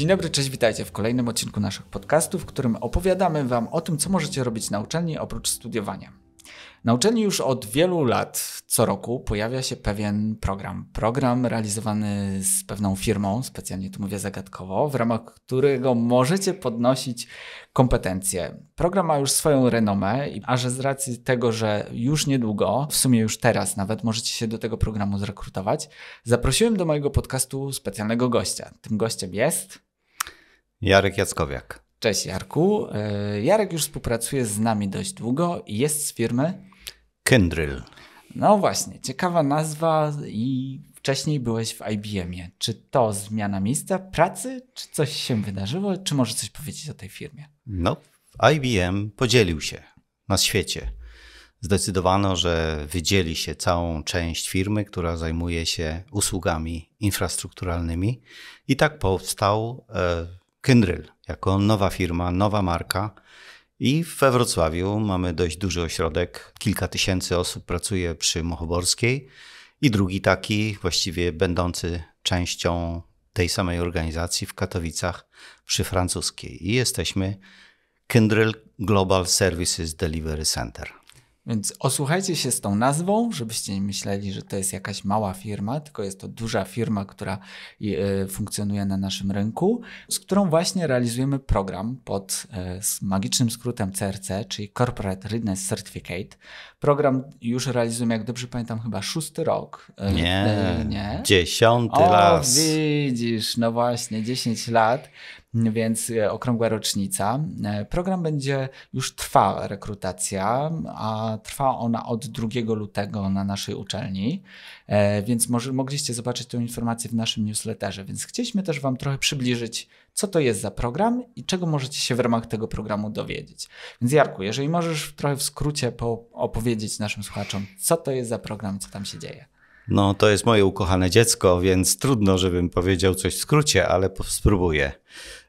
Dzień dobry, cześć, witajcie w kolejnym odcinku naszych podcastów, w którym opowiadamy Wam o tym, co możecie robić na uczelni oprócz studiowania. Na uczelni już od wielu lat, co roku, pojawia się pewien program. Program realizowany z pewną firmą, specjalnie tu mówię zagadkowo, w ramach którego możecie podnosić kompetencje. Program ma już swoją renomę, a że z racji tego, że już niedługo, w sumie już teraz nawet, możecie się do tego programu zrekrutować, zaprosiłem do mojego podcastu specjalnego gościa. Tym gościem jest. Jarek Jackowiak. Cześć Jarku. E, Jarek już współpracuje z nami dość długo i jest z firmy Kendrill. No właśnie, ciekawa nazwa i wcześniej byłeś w IBM-ie. Czy to zmiana miejsca pracy, czy coś się wydarzyło, czy może coś powiedzieć o tej firmie? No, IBM podzielił się na świecie. Zdecydowano, że wydzieli się całą część firmy, która zajmuje się usługami infrastrukturalnymi, i tak powstał. E, Kyndryl jako nowa firma, nowa marka. I we Wrocławiu mamy dość duży ośrodek. Kilka tysięcy osób pracuje przy Mochoborskiej. I drugi taki, właściwie będący częścią tej samej organizacji w Katowicach przy francuskiej. I jesteśmy Kindrel Global Services Delivery Center. Więc osłuchajcie się z tą nazwą, żebyście nie myśleli, że to jest jakaś mała firma, tylko jest to duża firma, która e, funkcjonuje na naszym rynku, z którą właśnie realizujemy program pod e, magicznym skrótem CRC, czyli Corporate Readiness Certificate. Program już realizujemy, jak dobrze pamiętam, chyba szósty rok. E, nie, nie. dziesiąty o, raz. widzisz, no właśnie, dziesięć lat więc e, okrągła rocznica. E, program będzie już trwa rekrutacja, a trwa ona od 2 lutego na naszej uczelni, e, więc może, mogliście zobaczyć tę informację w naszym newsletterze. Więc chcieliśmy też Wam trochę przybliżyć, co to jest za program i czego możecie się w ramach tego programu dowiedzieć. Więc Jarku, jeżeli możesz trochę w skrócie opowiedzieć naszym słuchaczom, co to jest za program, co tam się dzieje. No, to jest moje ukochane dziecko, więc trudno, żebym powiedział coś w skrócie, ale spróbuję.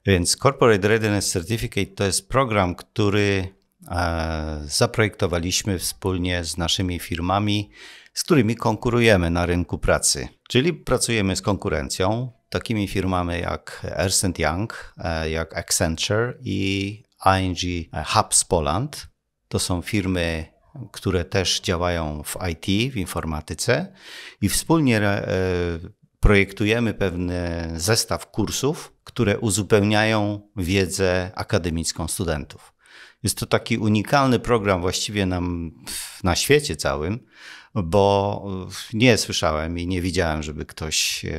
Więc Corporate Readiness Certificate to jest program, który e, zaprojektowaliśmy wspólnie z naszymi firmami, z którymi konkurujemy na rynku pracy. Czyli pracujemy z konkurencją, takimi firmami jak Ernst Young, e, jak Accenture i ING Hubs Poland. To są firmy które też działają w IT, w informatyce i wspólnie e, projektujemy pewny zestaw kursów, które uzupełniają wiedzę akademicką studentów. Jest to taki unikalny program właściwie nam na świecie całym, bo e, nie słyszałem i nie widziałem, żeby ktoś e,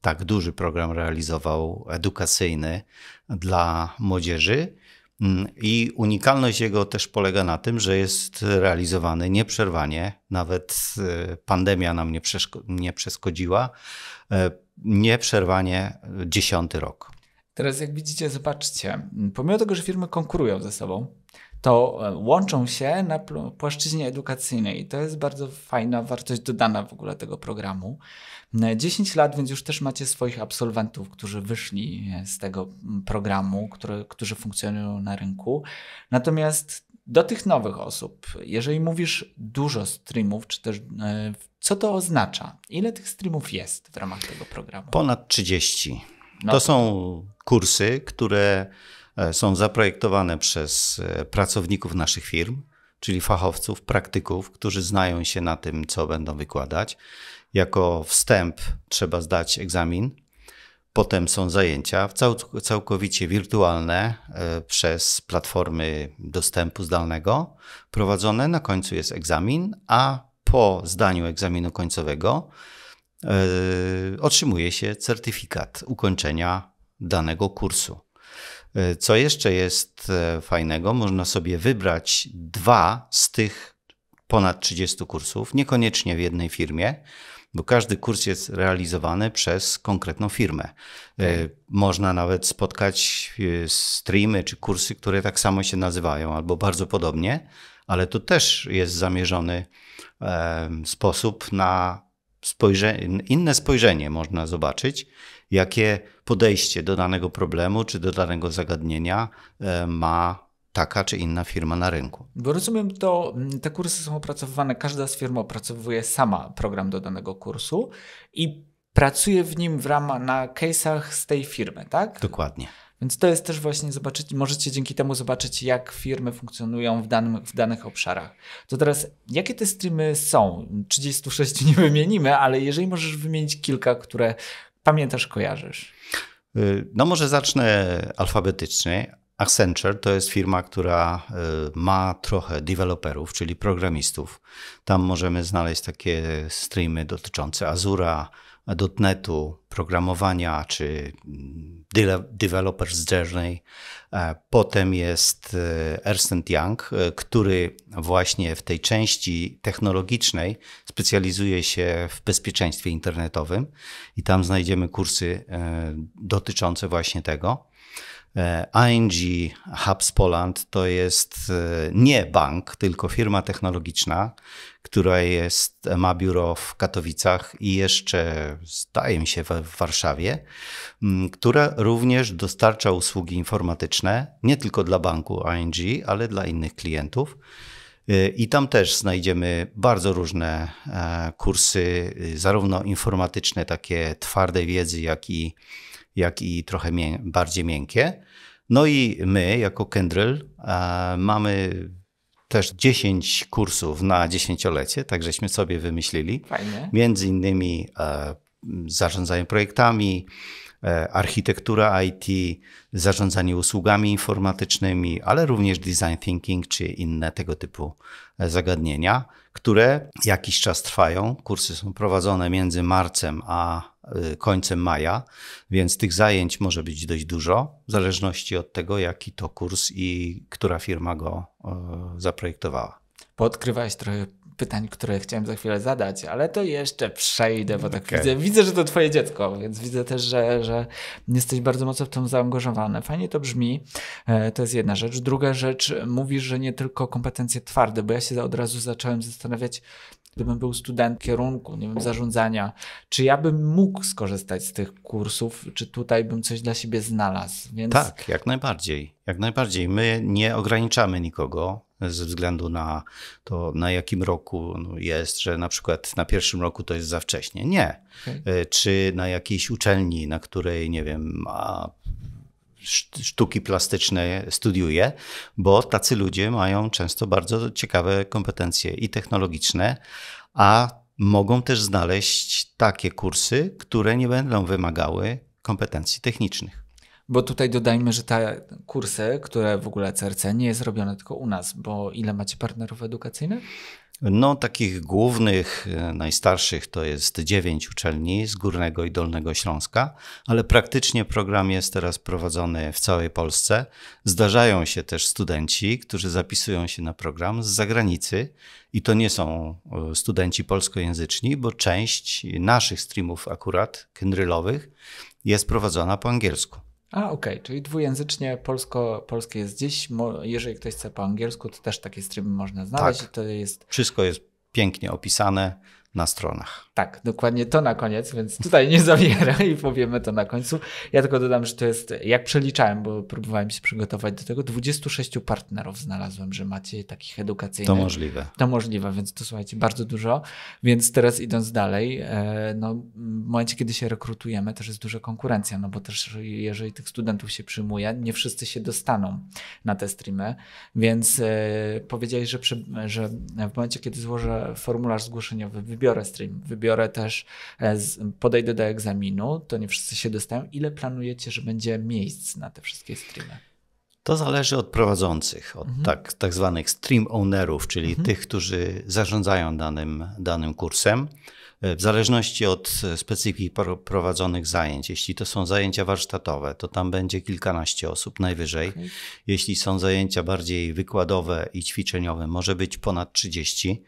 tak duży program realizował edukacyjny dla młodzieży Mm, I unikalność jego też polega na tym, że jest realizowany nieprzerwanie, nawet e, pandemia nam nie, nie przeszkodziła, e, nieprzerwanie e, dziesiąty rok. Teraz jak widzicie, zobaczcie, pomimo tego, że firmy konkurują ze sobą, to e, łączą się na płaszczyźnie edukacyjnej. I to jest bardzo fajna wartość dodana w ogóle tego programu. 10 e, lat, więc już też macie swoich absolwentów, którzy wyszli e, z tego programu, którzy funkcjonują na rynku. Natomiast do tych nowych osób, jeżeli mówisz dużo streamów, czy też co to oznacza? Ile tych streamów jest w ramach tego programu? Ponad 30. No. To są kursy, które E, są zaprojektowane przez e, pracowników naszych firm, czyli fachowców, praktyków, którzy znają się na tym, co będą wykładać. Jako wstęp trzeba zdać egzamin. Potem są zajęcia całkowicie wirtualne e, przez platformy dostępu zdalnego prowadzone. Na końcu jest egzamin, a po zdaniu egzaminu końcowego otrzymuje się certyfikat ukończenia danego kursu. Co jeszcze jest e, fajnego, można sobie wybrać dwa z tych ponad 30 kursów, niekoniecznie w jednej firmie, bo każdy kurs jest realizowany przez konkretną firmę. E, tak. Można nawet spotkać e, streamy czy kursy, które tak samo się nazywają albo bardzo podobnie, ale to też jest zamierzony sposób na inne spojrzenie można zobaczyć, jakie podejście do danego problemu czy do danego zagadnienia e, ma taka czy inna firma na rynku. Bo rozumiem, to mm, te kursy są opracowywane, każda z firm opracowuje sama program do danego kursu i pracuje w nim w ramach, na case'ach z tej firmy, tak? Dokładnie. Więc to jest też właśnie zobaczyć, możecie dzięki temu zobaczyć, jak firmy funkcjonują w, danym, w danych obszarach. To teraz, jakie te streamy są? 36 nie wymienimy, ale jeżeli możesz wymienić kilka, które pamiętasz, kojarzysz. Y, no może zacznę alfabetycznie, Accenture to jest firma, która y, ma trochę deweloperów, czyli programistów. Tam możemy znaleźć takie streamy dotyczące Azura, .NETu, programowania czy mm, Developers Journey. E, potem jest e, Ernst Young, e, który właśnie w tej części technologicznej specjalizuje się w bezpieczeństwie internetowym i tam znajdziemy kursy dotyczące właśnie tego. E, ING Hubs Poland to jest e, nie bank, tylko firma technologiczna, która jest, ma biuro w Katowicach i jeszcze, zdaje mi się, w Warszawie, która również dostarcza usługi informatyczne nie tylko dla banku ING, ale dla innych klientów. E, I tam też znajdziemy bardzo różne kursy, y, zarówno informatyczne, takie twarde wiedzy, jak i jak i trochę mię bardziej miękkie. No i my, jako Kendryl, mamy też 10 kursów na dziesięciolecie, takżeśmy sobie wymyślili. Fajnie. Między innymi zarządzanie projektami, e, architektura IT, zarządzanie usługami informatycznymi, ale również design thinking czy inne tego typu e, zagadnienia, które jakiś czas trwają. Kursy są prowadzone między marcem a Y, końcem maja, więc tych zajęć może być dość dużo, w zależności od tego, jaki to kurs i która firma go y, zaprojektowała. Podkrywałeś trochę pytań, które chciałem za chwilę zadać, ale to jeszcze przejdę, bo tak okay. widzę, widzę, że to twoje dziecko, więc widzę też, że, że jesteś bardzo mocno w tym zaangażowany. Fajnie to brzmi, e, to jest jedna rzecz. Druga rzecz, mówisz, że nie tylko kompetencje twarde, bo ja się od razu zacząłem zastanawiać, gdybym był student kierunku, nie wiem, zarządzania, czy ja bym mógł skorzystać z tych kursów, czy tutaj bym coś dla siebie znalazł? Więc... Tak, jak najbardziej. Jak najbardziej. My nie ograniczamy nikogo ze względu na to, na jakim roku jest, że na przykład na pierwszym roku to jest za wcześnie. Nie. Okay. Czy na jakiejś uczelni, na której, nie wiem, a sztuki plastyczne studiuje, bo tacy ludzie mają często bardzo ciekawe kompetencje i technologiczne, a mogą też znaleźć takie kursy, które nie będą wymagały kompetencji technicznych. Bo tutaj dodajmy, że te kursy, które w ogóle CRC nie jest robione tylko u nas, bo ile macie partnerów edukacyjnych? No, takich głównych, e, najstarszych to jest dziewięć uczelni z Górnego i Dolnego Śląska, ale praktycznie program jest teraz prowadzony w całej Polsce. Zdarzają się też studenci, którzy zapisują się na program z zagranicy i to nie są e, studenci polskojęzyczni, bo część naszych streamów akurat, kindrylowych, jest prowadzona po angielsku. A, okej, okay. czyli dwujęzycznie polsko, polskie jest gdzieś. Jeżeli ktoś chce po angielsku, to też takie streamy można znaleźć. Tak. to jest... Wszystko jest pięknie opisane na stronach. Tak, dokładnie to na koniec, więc tutaj nie zawiera i powiemy to na końcu. Ja tylko dodam, że to jest, jak przeliczałem, bo próbowałem się przygotować do tego, 26 partnerów znalazłem, że macie takich edukacyjnych. To możliwe. To możliwe, więc to słuchajcie, bardzo dużo. Więc teraz idąc dalej, e, no, w momencie, kiedy się rekrutujemy, też jest duża konkurencja, no bo też jeżeli tych studentów się przyjmuje, nie wszyscy się dostaną na te streamy, więc e, powiedziałeś, że, przy, że w momencie, kiedy złożę formularz zgłoszeniowy, wybiorę stream, wybiorę też, e, podejdę do egzaminu, to nie wszyscy się dostają. Ile planujecie, że będzie miejsc na te wszystkie streamy? To zależy od prowadzących, od mhm. tak, tak zwanych stream ownerów, czyli mhm. tych, którzy zarządzają danym, danym kursem. E, w zależności od e, specyfiki prowadzonych zajęć, jeśli to są zajęcia warsztatowe, to tam będzie kilkanaście osób najwyżej. Okay. Jeśli są zajęcia bardziej wykładowe i ćwiczeniowe, może być ponad 30.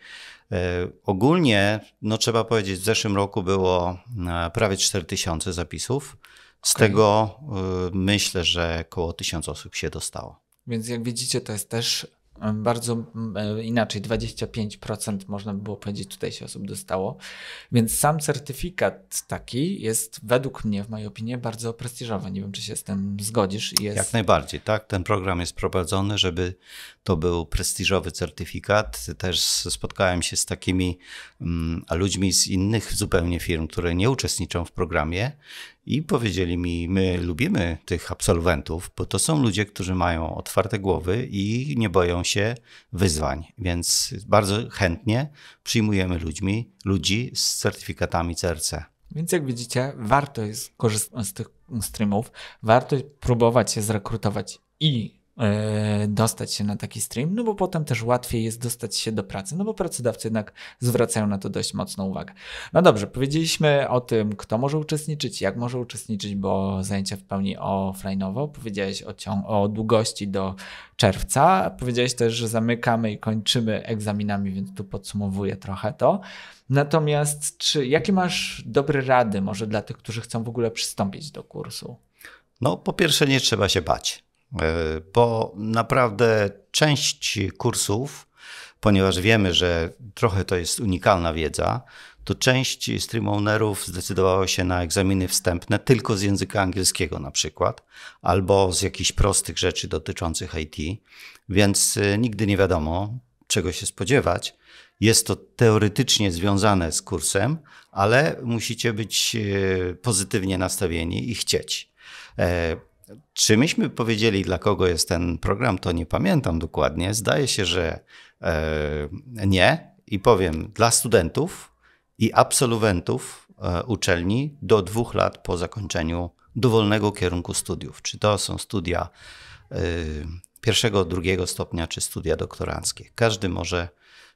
E, ogólnie, no trzeba powiedzieć, w zeszłym roku było e, prawie 4000 zapisów. Z okay. tego e, myślę, że około 1000 osób się dostało. Więc jak widzicie, to jest też bardzo inaczej, 25% można by było powiedzieć, tutaj się osób dostało. Więc sam certyfikat taki jest według mnie, w mojej opinii, bardzo prestiżowy. Nie wiem, czy się z tym zgodzisz. Jest... Jak najbardziej, tak. Ten program jest prowadzony, żeby to był prestiżowy certyfikat. Też spotkałem się z takimi mm, ludźmi z innych zupełnie firm, które nie uczestniczą w programie i powiedzieli mi, my lubimy tych absolwentów, bo to są ludzie, którzy mają otwarte głowy i nie boją się wyzwań, więc bardzo chętnie przyjmujemy ludźmi, ludzi z certyfikatami CRC. Więc jak widzicie, warto jest korzystać z tych streamów, warto próbować się zrekrutować i E, dostać się na taki stream, no bo potem też łatwiej jest dostać się do pracy, no bo pracodawcy jednak zwracają na to dość mocną uwagę. No dobrze, powiedzieliśmy o tym, kto może uczestniczyć, jak może uczestniczyć, bo zajęcia w pełni offline'owo, powiedziałeś o, o długości do czerwca, powiedziałeś też, że zamykamy i kończymy egzaminami, więc tu podsumowuję trochę to. Natomiast czy, jakie masz dobre rady może dla tych, którzy chcą w ogóle przystąpić do kursu? No, po pierwsze nie trzeba się bać E, bo naprawdę część kursów, ponieważ wiemy, że trochę to jest unikalna wiedza, to część streamownerów zdecydowała się na egzaminy wstępne tylko z języka angielskiego na przykład, albo z jakichś prostych rzeczy dotyczących IT, więc e, nigdy nie wiadomo, czego się spodziewać. Jest to teoretycznie związane z kursem, ale musicie być e, pozytywnie nastawieni i chcieć. Czy myśmy powiedzieli, dla kogo jest ten program, to nie pamiętam dokładnie. Zdaje się, że e, nie. I powiem, dla studentów i absolwentów e, uczelni do dwóch lat po zakończeniu dowolnego kierunku studiów. Czy to są studia e, pierwszego, drugiego stopnia, czy studia doktoranckie. Każdy może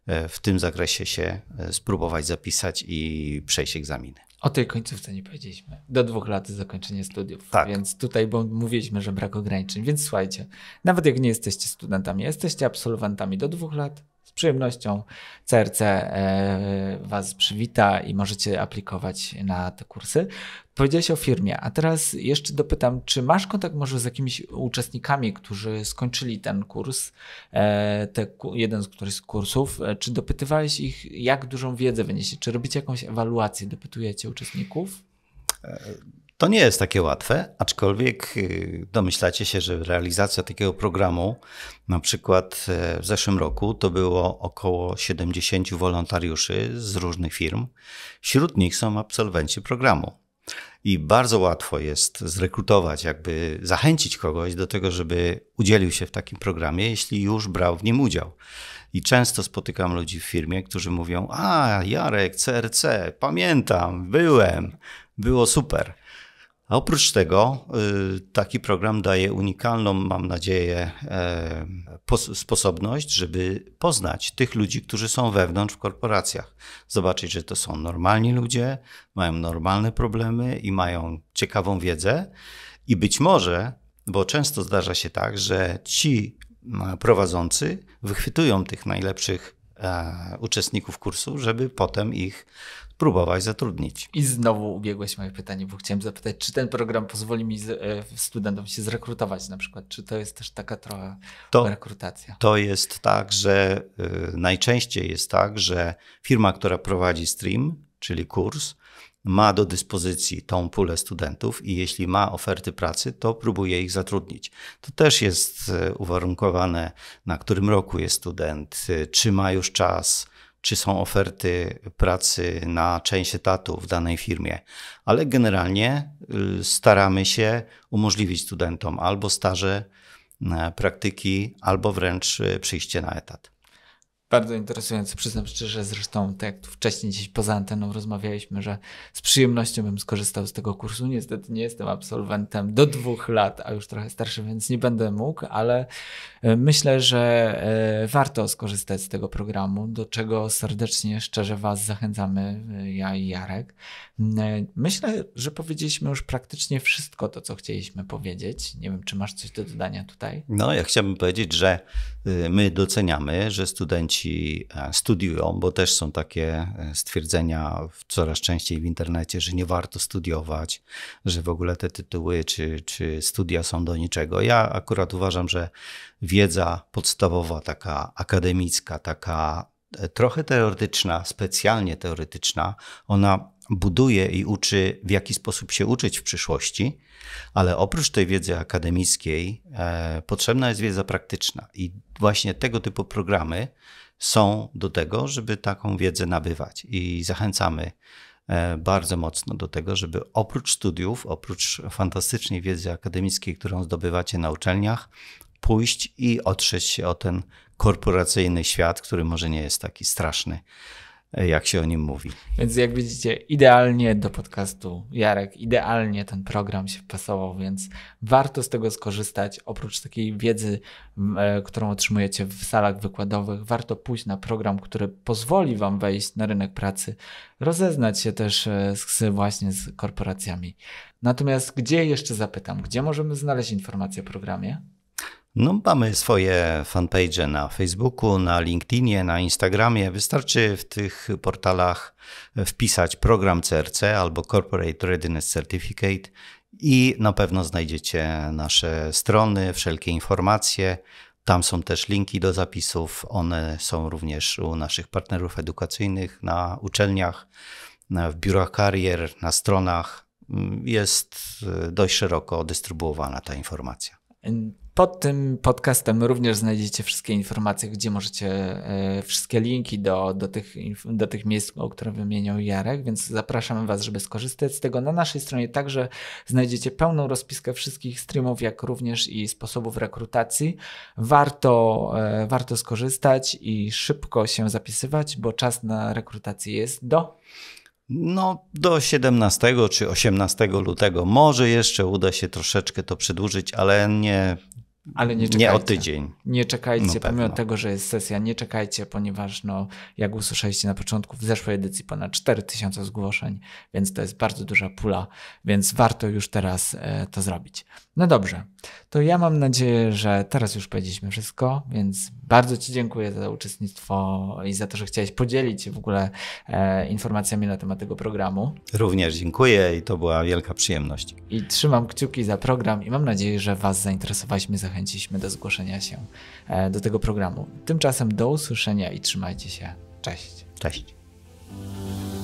e, w tym zakresie się e, spróbować zapisać i przejść egzaminy. O tej końcówce nie powiedzieliśmy. Do dwóch lat zakończenie studiów. Tak. Więc tutaj bo mówiliśmy, że brak ograniczeń. Więc słuchajcie, nawet jak nie jesteście studentami, jesteście absolwentami do dwóch lat, przyjemnością CRC e, Was przywita i możecie aplikować na te kursy. Powiedziałeś o firmie, a teraz jeszcze dopytam, czy masz kontakt może z jakimiś uczestnikami, którzy skończyli ten kurs, e, te, jeden z których z kursów, e, czy dopytywałeś ich, jak dużą wiedzę wyniesie, czy robicie jakąś ewaluację, dopytujecie uczestników? To nie jest takie łatwe, aczkolwiek y, domyślacie się, że realizacja takiego programu, na przykład e, w zeszłym roku, to było około 70 wolontariuszy z różnych firm. Wśród nich są absolwenci programu. I bardzo łatwo jest zrekrutować, jakby zachęcić kogoś do tego, żeby udzielił się w takim programie, jeśli już brał w nim udział. I często spotykam ludzi w firmie, którzy mówią: A, Jarek, CRC, pamiętam, byłem, było super. A oprócz tego y, taki program daje unikalną, mam nadzieję, e, sposobność, żeby poznać tych ludzi, którzy są wewnątrz w korporacjach. Zobaczyć, że to są normalni ludzie, mają normalne problemy i mają ciekawą wiedzę. I być może, bo często zdarza się tak, że ci e, prowadzący wychwytują tych najlepszych e, uczestników kursu, żeby potem ich próbować zatrudnić. I znowu ubiegłeś moje pytanie, bo chciałem zapytać, czy ten program pozwoli mi z, e, studentom się zrekrutować na przykład? Czy to jest też taka trochę to, rekrutacja? To jest tak, że y, najczęściej jest tak, że firma, która prowadzi stream, czyli kurs, ma do dyspozycji tą pulę studentów i jeśli ma oferty pracy, to próbuje ich zatrudnić. To też jest e, uwarunkowane, na którym roku jest student, czy e, ma już czas, czy są oferty pracy na część etatu w danej firmie, ale generalnie y, staramy się umożliwić studentom albo staże, e, praktyki, albo wręcz e, przyjście na etat. Bardzo interesujące. Przyznam szczerze, zresztą tak jak wcześniej gdzieś poza anteną rozmawialiśmy, że z przyjemnością bym skorzystał z tego kursu. Niestety nie jestem absolwentem do dwóch lat, a już trochę starszy, więc nie będę mógł, ale e, myślę, że e, warto skorzystać z tego programu, do czego serdecznie, szczerze Was zachęcamy, e, ja i Jarek. Myślę, że powiedzieliśmy już praktycznie wszystko to, co chcieliśmy powiedzieć. Nie wiem, czy masz coś do dodania tutaj? No, ja chciałbym powiedzieć, że y, my doceniamy, że studenci dzieci e, studiują, bo też są takie e, stwierdzenia coraz częściej w internecie, że nie warto studiować, że w ogóle te tytuły czy, czy studia są do niczego. Ja akurat uważam, że wiedza podstawowa, taka akademicka, taka e, trochę teoretyczna, specjalnie teoretyczna, ona buduje i uczy, w jaki sposób się uczyć w przyszłości, ale oprócz tej wiedzy akademickiej e, potrzebna jest wiedza praktyczna i właśnie tego typu programy są do tego, żeby taką wiedzę nabywać i zachęcamy e, bardzo mocno do tego, żeby oprócz studiów, oprócz fantastycznej wiedzy akademickiej, którą zdobywacie na uczelniach, pójść i otrzeć się o ten korporacyjny świat, który może nie jest taki straszny jak się o nim mówi. Więc jak widzicie, idealnie do podcastu Jarek, idealnie ten program się wpasował, więc warto z tego skorzystać. Oprócz takiej wiedzy, e, którą otrzymujecie w salach wykładowych, warto pójść na program, który pozwoli Wam wejść na rynek pracy, rozeznać się też e, z, właśnie z korporacjami. Natomiast gdzie jeszcze zapytam, gdzie możemy znaleźć informacje o programie? No, mamy swoje fanpage na Facebooku, na LinkedInie, na Instagramie. Wystarczy w tych portalach wpisać program CRC albo Corporate Readiness Certificate i na pewno znajdziecie nasze strony, wszelkie informacje. Tam są też linki do zapisów. One są również u naszych partnerów edukacyjnych na uczelniach, w biurach karier, na stronach. Jest e, dość szeroko dystrybuowana ta informacja. Pod tym podcastem również znajdziecie wszystkie informacje, gdzie możecie, y, wszystkie linki do, do, tych, do tych miejsc, o które wymieniał Jarek, więc zapraszamy Was, żeby skorzystać z tego. Na naszej stronie także znajdziecie pełną rozpiskę wszystkich streamów, jak również i sposobów rekrutacji. Warto, y, warto skorzystać i szybko się zapisywać, bo czas na rekrutację jest do no, do 17 czy 18 lutego. Może jeszcze uda się troszeczkę to przedłużyć, ale nie ale nie czekajcie. Nie o tydzień. Nie czekajcie, no pomimo tego, że jest sesja, nie czekajcie, ponieważ no, jak usłyszeliście na początku, w zeszłej edycji ponad 4000 zgłoszeń, więc to jest bardzo duża pula, więc warto już teraz e, to zrobić. No dobrze, to ja mam nadzieję, że teraz już powiedzieliśmy wszystko, więc bardzo Ci dziękuję za uczestnictwo i za to, że chciałeś podzielić się w ogóle e, informacjami na temat tego programu. Również dziękuję i to była wielka przyjemność. I trzymam kciuki za program i mam nadzieję, że Was zainteresowaliśmy, zachęciliśmy zachęciliśmy do zgłoszenia się e, do tego programu. Tymczasem do usłyszenia i trzymajcie się. Cześć. Cześć.